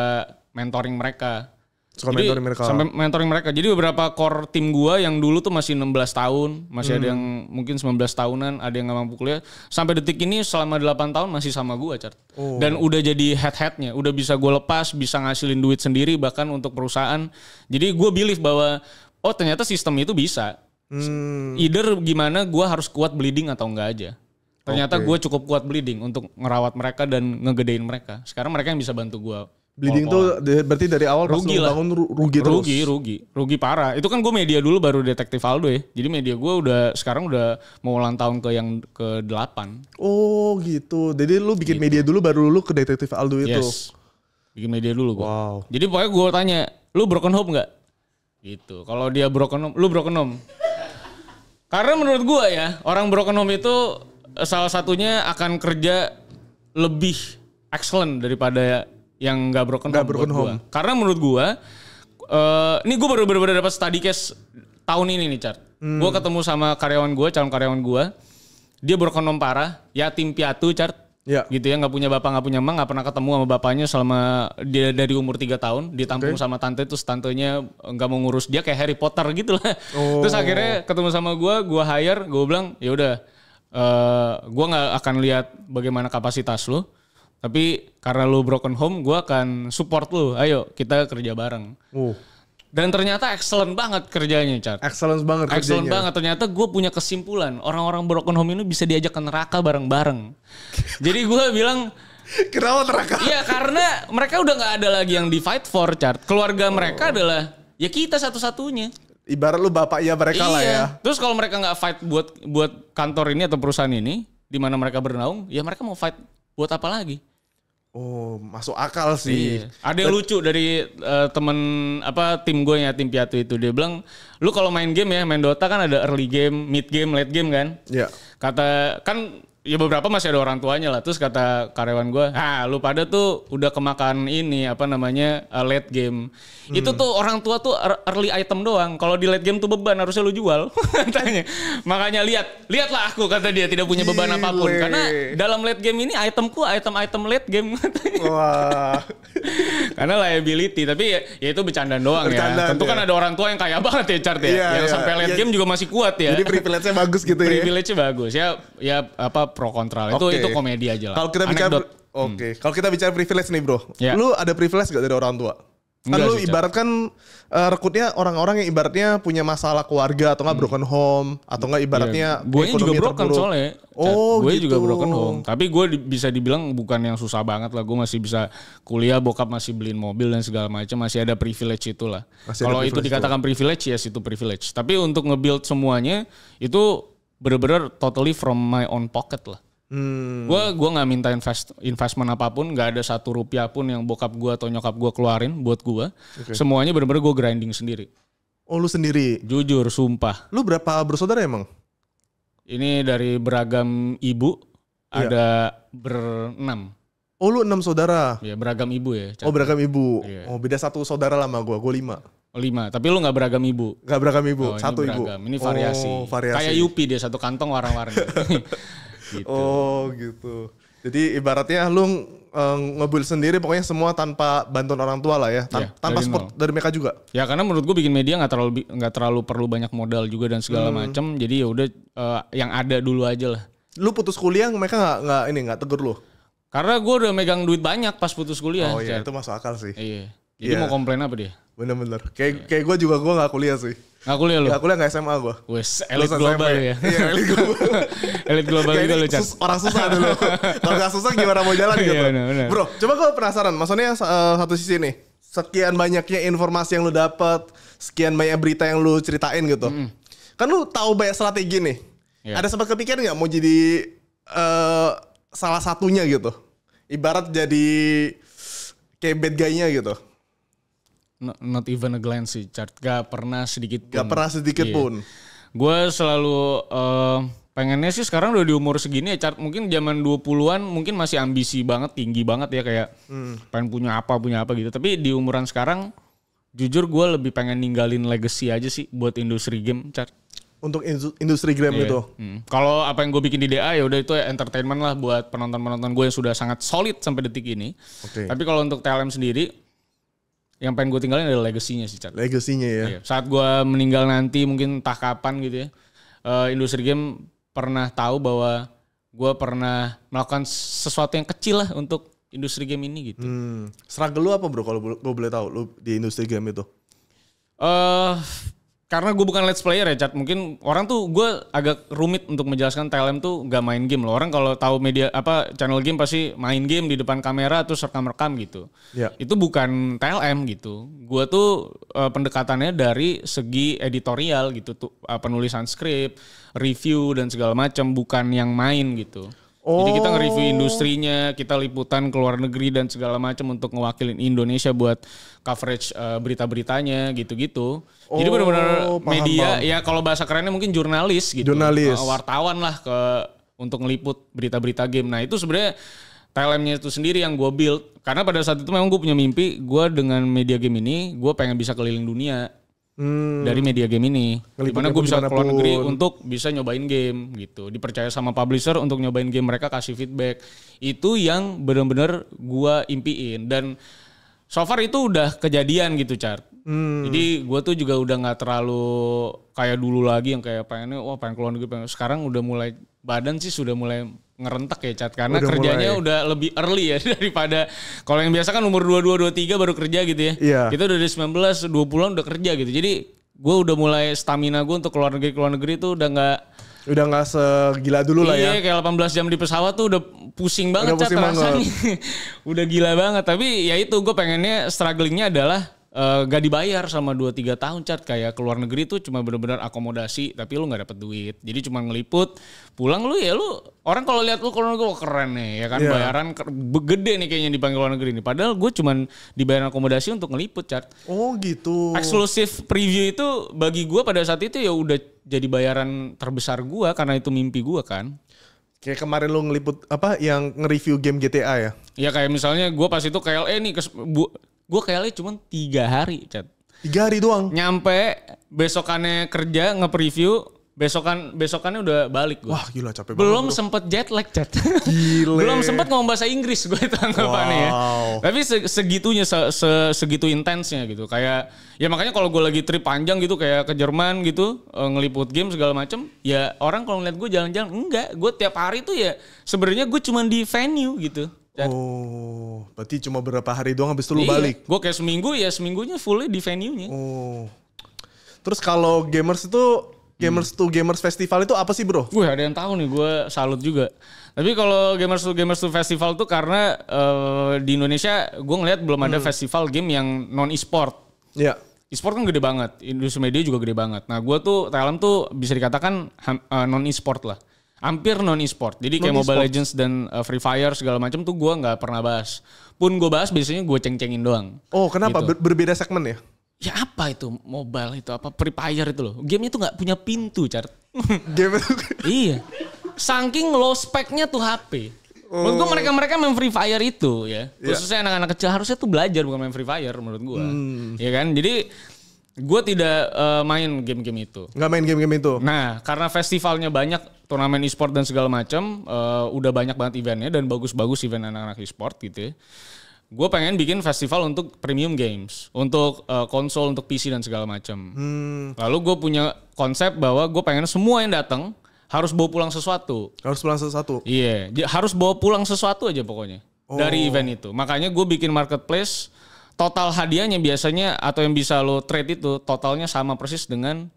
mentoring mereka. Suka Jadi, mentoring mereka. Sampai mentoring mereka. Jadi beberapa core tim gue yang dulu tuh masih 16 tahun, masih hmm. ada yang mungkin 19 tahunan, ada yang gak mampu kuliah. Sampai detik ini selama 8 tahun masih sama gue, Oh. Dan udah jadi head-headnya, udah bisa gue lepas, bisa ngasilin duit sendiri bahkan untuk perusahaan. Jadi gue believe bahwa oh ternyata sistem itu bisa Hmm. Either gimana gue harus kuat bleeding atau enggak aja. Ternyata okay. gue cukup kuat bleeding untuk ngerawat mereka dan ngegedein mereka. Sekarang mereka yang bisa bantu gue. Bleeding tuh berarti dari awal rugi pas lah. bangun rugi, rugi terus. Rugi, rugi, rugi parah. Itu kan gue media dulu baru detektif Aldo ya. Jadi media gue udah sekarang udah mau ulang tahun ke yang ke delapan. Oh gitu. Jadi lu bikin gitu. media dulu baru lu ke detektif Aldo itu. Yes. Bikin media dulu gue. Wow. Jadi pokoknya gue tanya, lu broken home gak? Gitu. Kalau dia broken home, lu broken home. Karena menurut gua ya, orang broken home itu eh, salah satunya akan kerja lebih excellent daripada yang gak broken gak home. Broken home. Karena menurut gua uh, ini gue baru-baru dapat study case tahun ini nih, Chart. Hmm. Gue ketemu sama karyawan gue, calon karyawan gue. Dia broken home parah, yatim piatu, Chart Ya. Gitu ya nggak punya bapak nggak punya emang nggak pernah ketemu sama bapaknya selama dia dari umur 3 tahun ditampung okay. sama tante terus tantenya nggak mau ngurus dia kayak Harry Potter gitu lah. Oh. Terus akhirnya ketemu sama gue, gue hire, gue bilang ya udah, uh, eh, gue nggak akan lihat bagaimana kapasitas lo, tapi karena lo broken home, gue akan support lo. Ayo kita kerja bareng. Uh. Dan ternyata excellent banget kerjanya, Chart. Excellent banget kerjanya. Excellent banget. Ternyata gue punya kesimpulan. Orang-orang broken home ini bisa diajak ke neraka bareng-bareng. Jadi gue bilang... [laughs] Kenapa neraka? Iya, karena mereka udah gak ada lagi yang di fight for, Chart. Keluarga oh. mereka adalah... Ya kita satu-satunya. Ibarat lu bapak ya mereka iya. lah ya. Terus kalau mereka gak fight buat buat kantor ini atau perusahaan ini, di mana mereka bernaung, ya mereka mau fight buat apa lagi? Oh, masuk akal sih. Iya. Ada yang lucu dari uh, temen apa tim gue ya tim Piatu itu dia bilang, lu kalau main game ya main Dota kan ada early game, mid game, late game kan? Iya. Yeah. Kata kan ya beberapa masih ada orang tuanya lah terus kata karyawan gue ah lu pada tuh udah kemakan ini apa namanya uh, late game hmm. itu tuh orang tua tuh er, early item doang kalau di late game tuh beban harusnya lu jual katanya [laughs] makanya lihat lihatlah aku kata dia tidak punya beban Gile. apapun karena dalam late game ini itemku item-item late game katanya [laughs] wah karena liability tapi ya, ya itu bercanda doang ya. bercandaan, kan ya tentu ya. kan ada orang tua yang kaya banget ya chart ya, iya, yang iya. sampai late iya. game juga masih kuat ya jadi privilege-nya bagus gitu ya privilege-nya bagus ya ya apa pro kontra. Itu itu komedi aja lah. Kalau kita bicara Oke, okay. hmm. kalau kita bicara privilege nih, Bro. Yeah. Lu ada privilege gak dari orang tua? Kan lu ibaratkan uh, rekrutnya orang-orang yang ibaratnya punya masalah keluarga atau enggak hmm. broken home atau enggak iya. ibaratnya yeah. gue juga broken terburuk. soalnya. Oh, gue gitu. juga broken home. Tapi gue di, bisa dibilang bukan yang susah banget lah. Gue masih bisa kuliah, bokap masih beliin mobil dan segala macam, masih ada privilege itulah. Kalau itu dikatakan itu. privilege ya yes, itu privilege. Tapi untuk nge-build semuanya itu bener-bener totally from my own pocket lah. Hmm. Gue gua nggak minta invest investment apapun, nggak ada satu rupiah pun yang bokap gue atau nyokap gue keluarin buat gue. Okay. Semuanya bener-bener gue grinding sendiri. Oh lu sendiri? Jujur, sumpah. Lu berapa bersaudara emang? Ini dari beragam ibu yeah. ada berenam. Oh lu enam saudara? Iya beragam ibu ya. Cantik. Oh beragam ibu. Yeah. Oh beda satu saudara lama gue, gue lima lima. Tapi lu nggak beragam ibu. Nggak beragam ibu. Oh, satu ini beragam. ibu. Ini variasi. Oh, variasi. Kayak Yupi dia satu kantong warna-warni. [laughs] [laughs] gitu. Oh gitu. Jadi ibaratnya lu uh, eh, ngebul sendiri pokoknya semua tanpa bantuan orang tua lah ya. Tan yeah, tanpa dari support nol. dari mereka juga. Ya karena menurut gua bikin media nggak terlalu nggak terlalu perlu banyak modal juga dan segala hmm. macam. Jadi ya udah uh, yang ada dulu aja lah. Lu putus kuliah mereka nggak nggak ini nggak tegur lu? Karena gua udah megang duit banyak pas putus kuliah. Oh iya, itu masuk akal sih. Iya. Jadi yeah. mau komplain apa dia? Bener-bener. Kayak yeah. kayak gue juga gue gak kuliah sih. Gak kuliah lu? Gak kuliah gak SMA gue. Wes, elit global SMA. ya. [laughs] Iya, elit global. [laughs] elit global gitu lu, Chan. Orang susah dulu. [laughs] Kalau gak susah gimana mau jalan gitu. yeah, bener, bener. Bro, coba gue penasaran. Maksudnya uh, satu sisi nih. Sekian banyaknya informasi yang lu dapat, sekian banyak berita yang lu ceritain gitu. Mm -hmm. Kan lu tahu banyak strategi nih. Yeah. Ada sempat kepikiran nggak mau jadi uh, salah satunya gitu? Ibarat jadi kayak bad guy-nya gitu not, even a glance sih chart gak pernah sedikit pun. gak pernah sedikit iya. pun gue selalu uh, pengennya sih sekarang udah di umur segini ya chart mungkin zaman 20-an mungkin masih ambisi banget tinggi banget ya kayak hmm. pengen punya apa punya apa gitu tapi di umuran sekarang jujur gue lebih pengen ninggalin legacy aja sih buat industri game chart untuk industri game yeah. itu. Hmm. Kalau apa yang gue bikin di DA ya udah itu entertainment lah buat penonton-penonton gue yang sudah sangat solid sampai detik ini. Okay. Tapi kalau untuk TLM sendiri yang pengen gue tinggalin adalah legasinya sih, Cat. Legasinya ya. Iya. Saat gue meninggal nanti mungkin entah kapan gitu ya. Uh, industri game pernah tahu bahwa gue pernah melakukan sesuatu yang kecil lah untuk industri game ini gitu. Hmm. Struggle apa bro kalau gue boleh tahu lu di industri game itu? Eh uh, karena gue bukan let's player ya, Chat. Mungkin orang tuh gue agak rumit untuk menjelaskan TLM tuh gak main game loh. Orang kalau tahu media apa channel game pasti main game di depan kamera terus rekam-rekam gitu. Yeah. Itu bukan TLM gitu. Gue tuh uh, pendekatannya dari segi editorial gitu, tuh, eh, uh, penulisan skrip, review dan segala macam, bukan yang main gitu. Oh. Jadi kita oh. nge-review industrinya, kita liputan ke luar negeri dan segala macam untuk ngewakilin Indonesia buat coverage uh, berita-beritanya gitu-gitu. Oh, Jadi benar-benar media paham. ya kalau bahasa kerennya mungkin jurnalis gitu. Jurnalis. Uh, wartawan lah ke untuk ngeliput berita-berita game. Nah, itu sebenarnya TLM-nya itu sendiri yang gue build. Karena pada saat itu memang gue punya mimpi, gue dengan media game ini, gue pengen bisa keliling dunia hmm. dari media game ini. Dimana gue bisa ke negeri untuk bisa nyobain game gitu. Dipercaya sama publisher untuk nyobain game mereka kasih feedback. Itu yang bener-bener gue impiin dan so far itu udah kejadian gitu chart. Hmm. Jadi gue tuh juga udah nggak terlalu kayak dulu lagi yang kayak pengennya wah pengen keluar negeri pengen. Sekarang udah mulai badan sih sudah mulai ngerentak ya cat karena udah kerjanya mulai. udah lebih early ya [laughs] daripada kalau yang biasa kan umur 22 23 baru kerja gitu ya. Iya. Kita udah dari 19 20-an udah kerja gitu. Jadi gue udah mulai stamina gue untuk keluar negeri keluar negeri tuh udah nggak udah nggak segila dulu iya, lah ya. Iya kayak 18 jam di pesawat tuh udah pusing banget udah pusing cat banget. rasanya. [laughs] udah gila banget tapi ya itu gue pengennya strugglingnya adalah Uh, eh, gak dibayar selama 2-3 tahun cat kayak ke luar negeri tuh cuma benar benar akomodasi tapi lu nggak dapet duit jadi cuma ngeliput pulang lu ya lu orang kalau lihat lu kalau gue keren nih ya kan yeah. bayaran gede nih kayaknya dipanggil luar negeri ini padahal gue cuma dibayar akomodasi untuk ngeliput cat oh gitu eksklusif preview itu bagi gue pada saat itu ya udah jadi bayaran terbesar gue karena itu mimpi gue kan Kayak kemarin lo ngeliput apa yang nge-review game GTA ya? Ya kayak misalnya gue pas itu KLE nih gue kayaknya cuma tiga hari chat tiga hari doang nyampe besokannya kerja nge-preview besokan besokannya udah balik gue. Wah gila capek Belum sempet jet lag chat. [laughs] gila. Belum sempet ngomong bahasa Inggris gue itu tanggapannya ya. wow. ya. Tapi segitunya se, se, segitu intensnya gitu. Kayak ya makanya kalau gue lagi trip panjang gitu kayak ke Jerman gitu eh, ngeliput game segala macem. Ya orang kalau ngeliat gue jalan-jalan enggak. Gue tiap hari tuh ya sebenarnya gue cuma di venue gitu. Dan oh, berarti cuma berapa hari doang habis itu lu iya, balik? Gue kayak seminggu ya, seminggunya fully di venue-nya. Oh. Terus kalau gamers itu Gamers hmm. to Gamers Festival itu apa sih bro? gue ada yang tahu nih, gue salut juga. Tapi kalau Gamers to Gamers to Festival tuh karena uh, di Indonesia gue ngeliat belum ada hmm. festival game yang non e-sport. Iya. Yeah. E-sport kan gede banget, industri media juga gede banget. Nah gue tuh Thailand tuh bisa dikatakan uh, eh, non e-sport lah hampir non e-sport. Jadi kayak non Mobile Legends dan uh, Free Fire segala macam tuh gue nggak pernah bahas. Pun gue bahas biasanya gue ceng-cengin doang. Oh kenapa? Gitu. berbeda segmen ya? Ya apa itu mobile itu apa Free Fire itu loh. Game itu nggak punya pintu, Chart. [laughs] Game itu? iya. Saking low speknya tuh HP. Oh. Menurut gue mereka-mereka main Free Fire itu ya. Iya. Khususnya anak-anak kecil harusnya tuh belajar bukan main Free Fire menurut gue. Hmm. Iya kan? Jadi Gue tidak uh, main game-game itu. Gak main game-game itu. Nah, karena festivalnya banyak, turnamen e-sport dan segala macam, uh, eh, udah banyak banget eventnya dan bagus-bagus event anak-anak e-sport gitu. Ya. Gue pengen bikin festival untuk premium games, untuk uh, konsol, untuk PC dan segala macam. Hmm. Lalu gue punya konsep bahwa gue pengen semua yang datang harus bawa pulang sesuatu. Harus pulang sesuatu. Iya, harus bawa pulang sesuatu aja pokoknya oh. dari event itu. Makanya gue bikin marketplace total hadiahnya biasanya atau yang bisa lo trade itu totalnya sama persis dengan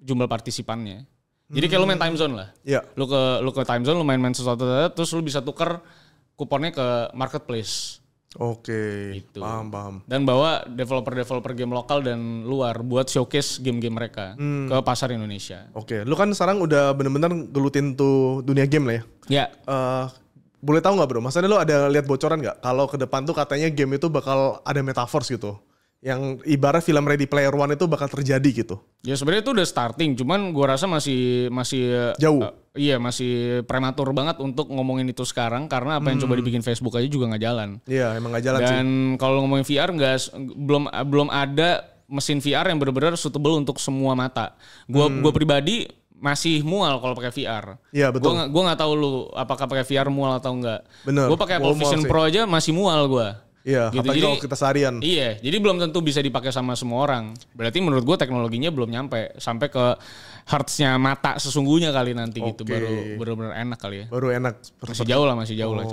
jumlah partisipannya. Jadi kayak lo main time zone lah. Iya. Yeah. Lo ke lo ke time zone lo main-main sesuatu terus lo bisa tuker kuponnya ke marketplace. Oke. Okay. Gitu. Paham, paham. Dan bawa developer-developer game lokal dan luar buat showcase game-game mereka hmm. ke pasar Indonesia. Oke, okay. lu kan sekarang udah bener-bener gelutin tuh dunia game lah ya. Iya. Yeah. Uh, boleh tahu nggak bro? Maksudnya lo ada lihat bocoran nggak? Kalau ke depan tuh katanya game itu bakal ada metaverse gitu. Yang ibarat film Ready Player One itu bakal terjadi gitu. Ya sebenarnya itu udah starting, cuman gua rasa masih masih jauh. Uh, iya, masih prematur banget untuk ngomongin itu sekarang karena apa yang hmm. coba dibikin Facebook aja juga nggak jalan. Iya, emang nggak jalan Dan kalau ngomongin VR nggak belum belum ada mesin VR yang benar-benar suitable untuk semua mata. Gua hmm. gua pribadi masih mual kalau pakai VR. Iya betul. Gue gua gak tahu lu apakah pakai VR mual atau enggak. Bener. Gue pakai Apple Vision Pro aja masih mual gua. Iya. Gitu. jadi, kalau kita seharian. Iya. Jadi belum tentu bisa dipakai sama semua orang. Berarti menurut gua teknologinya belum nyampe sampai ke heartsnya mata sesungguhnya kali nanti okay. gitu baru benar-benar enak kali ya. Baru enak. Masih jauh lah masih jauh oh. lah.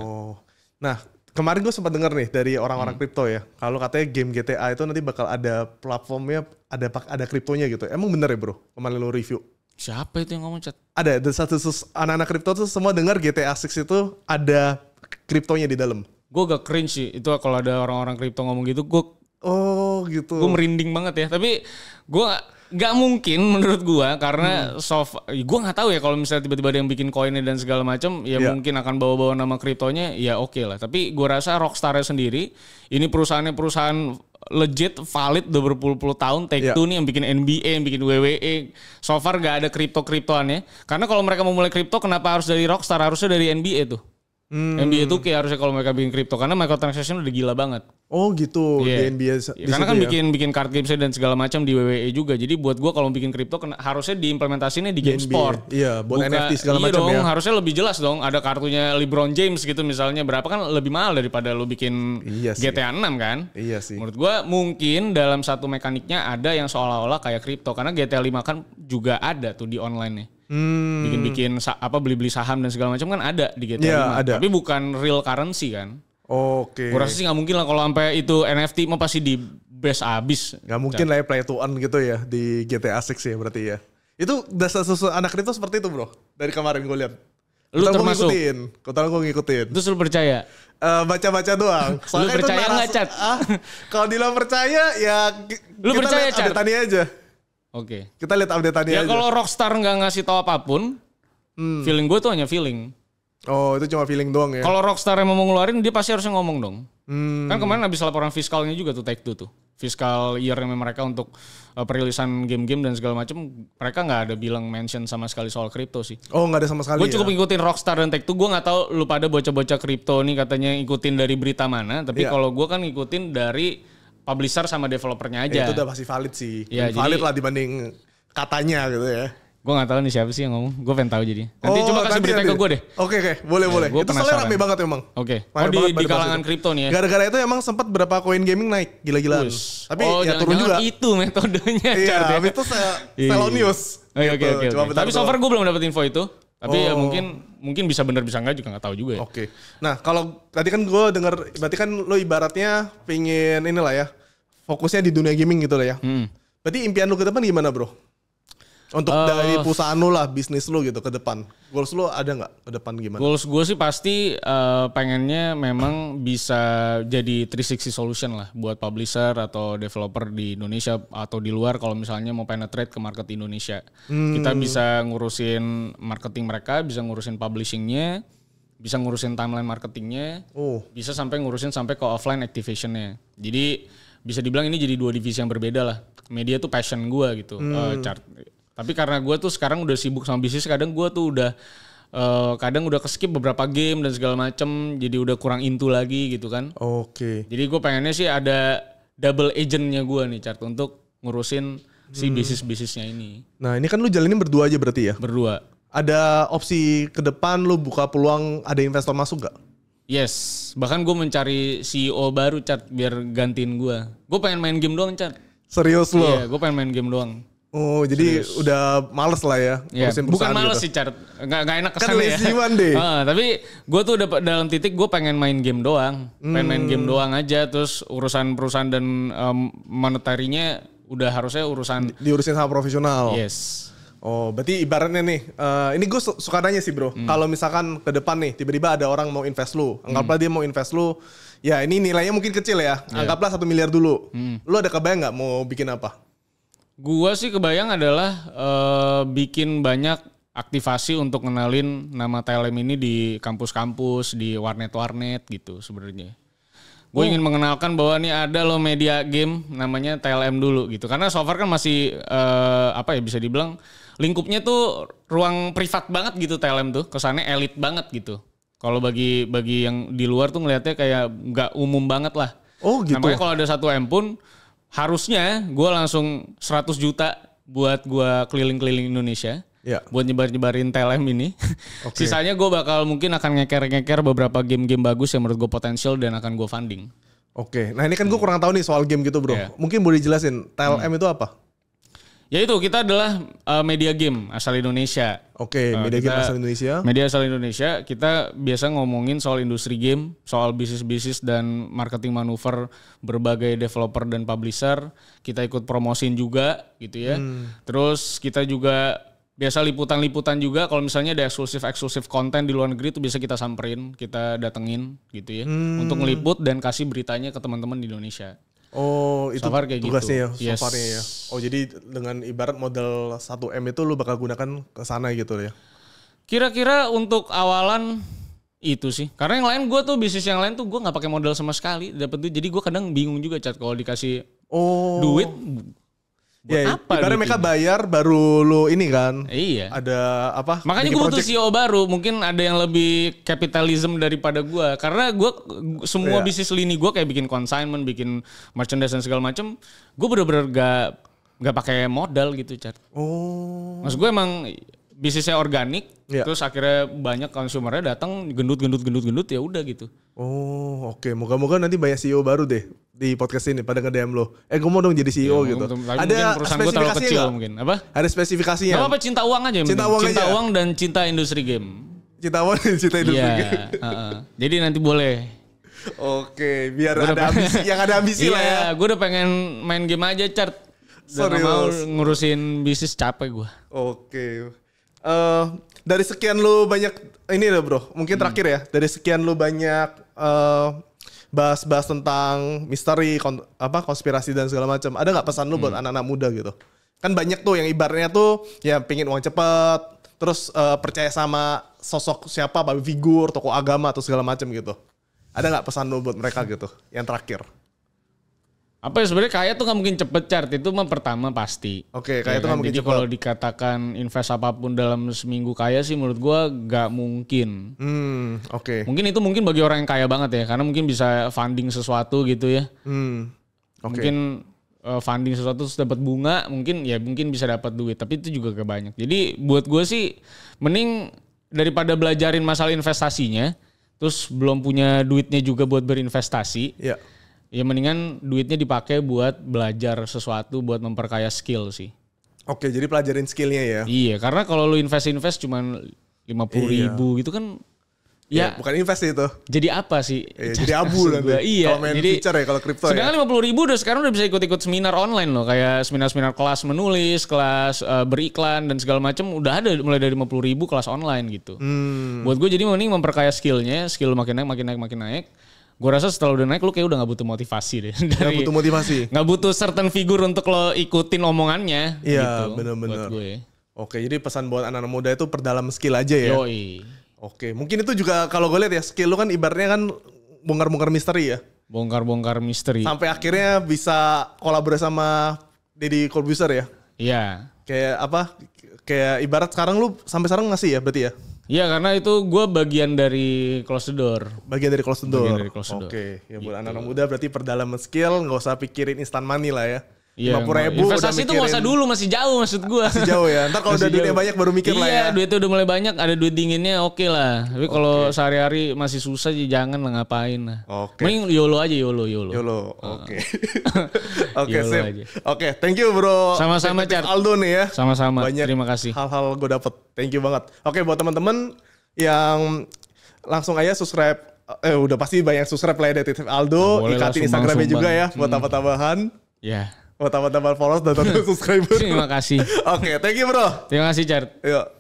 Nah kemarin gue sempat dengar nih dari orang-orang hmm. kripto ya. Kalau katanya game GTA itu nanti bakal ada platformnya ada ada kriptonya gitu. Emang bener ya bro? Kemarin lo review. Siapa itu yang ngomong chat? Ada, ada satu anak-anak kripto tuh semua dengar GTA 6 itu ada kriptonya di dalam. Gue gak cringe sih itu kalau ada orang-orang kripto ngomong gitu, gue oh gitu. Gue merinding banget ya, tapi gue nggak mungkin menurut gue karena hmm. soft gue nggak tahu ya kalau misalnya tiba-tiba ada yang bikin koinnya dan segala macam ya yeah. mungkin akan bawa-bawa nama kriptonya ya oke okay lah tapi gue rasa Rockstar sendiri ini perusahaannya perusahaan legit valid udah berpuluh-puluh tahun Take yeah. Two nih yang bikin NBA, yang bikin WWE. So far gak ada kripto-kriptoannya. Karena kalau mereka mau mulai kripto kenapa harus dari Rockstar? Harusnya dari NBA tuh. Hmm. NBA itu kayak harusnya kalau mereka bikin kripto karena microtransaction udah gila banget. Oh gitu yeah. di NBA. Iya. Iya, di karena kan ya? bikin bikin card game dan segala macam di WWE juga. Jadi buat gua kalau bikin kripto harusnya diimplementasinya di game di sport. Iya, buat Buka, NFT segala iya macam dong, ya. harusnya lebih jelas dong. Ada kartunya LeBron James gitu misalnya berapa kan lebih mahal daripada lo bikin iya GTA 6 kan? Iya sih. Menurut gua mungkin dalam satu mekaniknya ada yang seolah-olah kayak kripto karena GTA 5 kan juga ada tuh di online-nya. Hmm. Bikin-bikin apa beli-beli saham dan segala macam kan ada di GTA ya, 5. Ada. Tapi bukan real currency kan. Oke. Okay. sih nggak mungkin lah kalau sampai itu NFT mah pasti di base abis. Nggak mungkin lah ya play to earn gitu ya di GTA 6 ya berarti ya. Itu dasar susu anak kripto seperti itu bro. Dari kemarin gue lihat. Lu Kutang termasuk? Gue ngikutin. gue ngikutin. Terus lu percaya? Uh, baca-baca doang. Soalnya lu percaya nggak, Cat? Ah, kalau percaya ya... Lu percaya, Cat? Ada tani aja. Oke. Okay. Kita lihat update ya, aja. Ya kalau Rockstar nggak ngasih tahu apapun, hmm. feeling gue tuh hanya feeling. Oh itu cuma feeling doang ya? Kalau Rockstar yang mau ngeluarin dia pasti harusnya ngomong dong. Hmm. Kan kemarin habis laporan fiskalnya juga tuh Take Two tuh. Fiskal year mereka untuk uh, perilisan game-game dan segala macam mereka nggak ada bilang mention sama sekali soal kripto sih. Oh nggak ada sama sekali. Gue cukup ya? ngikutin Rockstar dan Take Two. Gue nggak tahu lu pada bocah-bocah kripto nih katanya ngikutin dari berita mana. Tapi yeah. kalau gue kan ngikutin dari publisher sama developernya ya, aja. Ya, itu udah pasti valid sih. Ya, valid lah dibanding katanya gitu ya. Gue gak tau nih siapa sih yang ngomong. Gue pengen tau jadi. Nanti oh, coba kasih berita ke gue deh. Oke okay, oke, okay. boleh nah, boleh. Gua itu soalnya rame banget emang. Oke. Okay. oh di, di kalangan kripto nih ya. Gara-gara itu emang sempat berapa koin gaming naik gila-gilaan. Tapi oh, ya jangan, turun jangan juga. itu metodenya. Iya, tapi ya. itu saya iya, Selonius. Oh, iya, gitu. Oke oke oke. Tapi so far gue belum dapet info itu. Tapi oh. ya mungkin mungkin bisa bener bisa nggak juga nggak tahu juga ya. Oke. Okay. Nah kalau tadi kan gue dengar berarti kan lo ibaratnya pingin inilah ya fokusnya di dunia gaming gitu lah ya. Hmm. Berarti impian lo ke depan gimana bro? Untuk uh, dari perusahaan lu lah, bisnis lu gitu ke depan. Goals lu ada nggak ke depan gimana? Goals gue sih pasti uh, pengennya memang bisa jadi 360 solution lah buat publisher atau developer di Indonesia atau di luar kalau misalnya mau penetrate ke market Indonesia. Hmm. Kita bisa ngurusin marketing mereka, bisa ngurusin publishingnya, bisa ngurusin timeline marketingnya, oh. bisa sampai ngurusin sampai ke offline activationnya. Jadi bisa dibilang ini jadi dua divisi yang berbeda lah. Media tuh passion gue gitu. Eh, hmm. Uh, chart, tapi karena gue tuh sekarang udah sibuk sama bisnis, kadang gue tuh udah uh, kadang udah keskip beberapa game dan segala macem, jadi udah kurang intu lagi gitu kan. Oke. Okay. Jadi gue pengennya sih ada double agentnya gue nih, Chart, untuk ngurusin si hmm. bisnis-bisnisnya ini. Nah ini kan lu jalanin berdua aja berarti ya? Berdua. Ada opsi ke depan lu buka peluang ada investor masuk gak? Yes, bahkan gue mencari CEO baru Chat biar gantiin gue. Gue pengen main game doang Chat. Serius lo? Iya, gue pengen main game doang. Oh jadi Serius. udah males lah ya yeah. Bukan males gitu. sih Char Gak, gak enak kan kesannya kan ya deh Uh, [laughs] Tapi gue tuh udah dalam titik gue pengen main game doang hmm. Pengen main game hmm. doang aja Terus urusan perusahaan dan um, monetarinya Udah harusnya urusan Di, Diurusin sama profesional Yes Oh, berarti ibaratnya nih, uh, ini gue suka nanya sih bro, hmm. kalau misalkan ke depan nih, tiba-tiba ada orang mau invest lu, hmm. anggaplah hmm. dia mau invest lu, ya ini nilainya mungkin kecil ya, iya. anggaplah satu miliar dulu, hmm. lu ada kebayang nggak mau bikin apa? Gua sih kebayang adalah uh, bikin banyak aktivasi untuk kenalin nama TLM ini di kampus-kampus, di warnet-warnet gitu sebenarnya. Gue oh. ingin mengenalkan bahwa ini ada loh media game namanya TLM dulu gitu. Karena software kan masih uh, apa ya bisa dibilang lingkupnya tuh ruang privat banget gitu TLM tuh. Kesannya elit banget gitu. Kalau bagi bagi yang di luar tuh ngelihatnya kayak nggak umum banget lah. Oh gitu. Namanya ya? kalau ada satu M pun harusnya gue langsung 100 juta buat gue keliling-keliling Indonesia. Ya. Buat nyebar-nyebarin TLM ini. [laughs] Okay. Sisanya gue bakal mungkin akan ngeker-ngeker beberapa game-game bagus yang menurut gue potensial dan akan gue funding. Oke, okay. nah ini kan gue kurang tahu nih soal game gitu bro. Yeah. Mungkin boleh jelasin TLM hmm. itu apa? Ya itu kita adalah uh, media game asal Indonesia. Oke, okay, uh, eh, media kita, game asal Indonesia. Media asal Indonesia. Kita biasa ngomongin soal industri game, soal bisnis-bisnis dan marketing manuver berbagai developer dan publisher. Kita ikut promosin juga gitu ya. Hmm. Terus kita juga biasa liputan-liputan juga kalau misalnya ada eksklusif eksklusif konten di luar negeri itu bisa kita samperin kita datengin gitu ya hmm. untuk ngeliput dan kasih beritanya ke teman-teman di Indonesia Oh, itu so far kayak gitu. tugasnya gitu. ya, yes. ya. Oh, jadi dengan ibarat model 1M itu lu bakal gunakan ke sana gitu ya. Kira-kira untuk awalan itu sih. Karena yang lain gue tuh bisnis yang lain tuh gue nggak pakai modal sama sekali. Dapat duit. jadi gue kadang bingung juga chat kalau dikasih oh. duit Buat yeah, apa? Karena mereka bayar baru lu ini kan. Iya. Ada apa? Makanya gue butuh CEO baru. Mungkin ada yang lebih kapitalisme daripada gue. Karena gue semua yeah. bisnis lini gue kayak bikin consignment, bikin merchandise dan segala macem. Gue bener-bener gak gak pakai modal gitu, chat. Oh. Maksud gue emang bisnisnya organik, yeah. terus akhirnya banyak konsumernya datang gendut gendut gendut gendut ya udah gitu. Oh, oke. Okay. Moga-moga nanti banyak CEO baru deh di podcast ini pada nge-DM lo. Eh gue mau dong jadi CEO ya, gitu. Mungkin, ada perusahaan gue terlalu kecil gak? mungkin. Apa? Ada spesifikasinya. apa-apa cinta uang aja. Cinta uang cinta aja. uang dan cinta industri game. Cinta uang dan cinta industri yeah, game. Uh, [laughs] uh. Jadi nanti boleh. Oke, biar gua ada ambisi, yang ada ambisi iya, lah ya. Iya, gue udah pengen main game aja, chart. Sorry. Serius. mau ngurusin bisnis capek gue. Oke. Uh, dari sekian lu banyak, ini deh bro, mungkin hmm. terakhir ya. Dari sekian lu banyak uh, bahas-bahas tentang misteri kon, apa konspirasi dan segala macam ada nggak pesan lu buat hmm. anak-anak muda gitu kan banyak tuh yang ibarnya tuh ya pingin uang cepet terus uh, percaya sama sosok siapa babi figur tokoh agama atau segala macam gitu ada nggak pesan lu buat mereka gitu yang terakhir apa ya sebenarnya kaya tuh nggak mungkin cepet chart itu mah pertama pasti. Oke, okay, ya kaya ya, tuh nggak kan? mungkin Jadi kalau dikatakan invest apapun dalam seminggu kaya sih menurut gua nggak mungkin. Hmm, oke. Okay. Mungkin itu mungkin bagi orang yang kaya banget ya, karena mungkin bisa funding sesuatu gitu ya. Hmm. Okay. Mungkin uh, funding sesuatu dapat bunga, mungkin ya mungkin bisa dapat duit, tapi itu juga gak banyak. Jadi buat gua sih mending daripada belajarin masalah investasinya, terus belum punya duitnya juga buat berinvestasi. Iya. Yeah Ya mendingan duitnya dipakai buat belajar sesuatu, buat memperkaya skill sih. Oke, jadi pelajarin skillnya ya. Iya, karena kalau lu invest-invest cuman lima puluh iya. ribu gitu kan Ya, ya bukan invest itu. Jadi apa sih? Ya, jadi abu nanti. gue. iya. Kalau main jadi, feature ya kalau crypto ya. Sedangkan lima puluh ribu udah sekarang udah bisa ikut-ikut seminar online loh, kayak seminar-seminar kelas menulis, kelas uh, beriklan dan segala macam udah ada mulai dari lima puluh ribu kelas online gitu. Hmm. Buat gue jadi mending memperkaya skillnya, skill makin naik, makin naik, makin naik gue rasa setelah udah naik lu kayak udah nggak butuh motivasi deh. Dari, [laughs] gak butuh motivasi. Nggak butuh certain figur untuk lo ikutin omongannya. Iya gitu, benar bener Oke jadi pesan buat anak-anak muda itu perdalam skill aja ya. Yoi. Oke mungkin itu juga kalau gue lihat ya skill lu kan ibarnya kan bongkar-bongkar misteri ya. Bongkar-bongkar misteri. Sampai akhirnya bisa kolaborasi sama Deddy Corbuzier ya. Iya. Kayak apa? Kayak ibarat sekarang lu sampai sekarang ngasih ya berarti ya? Iya karena itu gue bagian dari close the door. Bagian dari close the door. Oke, okay. ya buat gitu. anak-anak muda berarti perdalam skill, nggak usah pikirin instan money lah ya. Iya, lima puluh ribu investasi itu masa dulu masih jauh maksud gue masih jauh ya ntar kalau udah duitnya banyak baru mikir iya, lah ya iya duitnya udah mulai banyak ada duit dinginnya oke okay lah tapi kalau sehari-hari masih susah sih jangan lah ngapain lah okay. mending yolo aja yolo yolo yolo ah. oke [laughs] oke oke thank you bro sama-sama Chat Aldo nih ya sama-sama banyak terima kasih hal-hal gue dapet thank you banget oke okay, buat teman-teman yang langsung aja subscribe eh udah pasti banyak subscribe lah ya Detektif Aldo nah, Instagramnya juga ya buat hmm. tambah-tambahan ya yeah. Mau oh, tambah-tambah followers dan subscriber. Terima kasih. Oke, okay, thank you bro. Terima kasih, Jared. Yuk.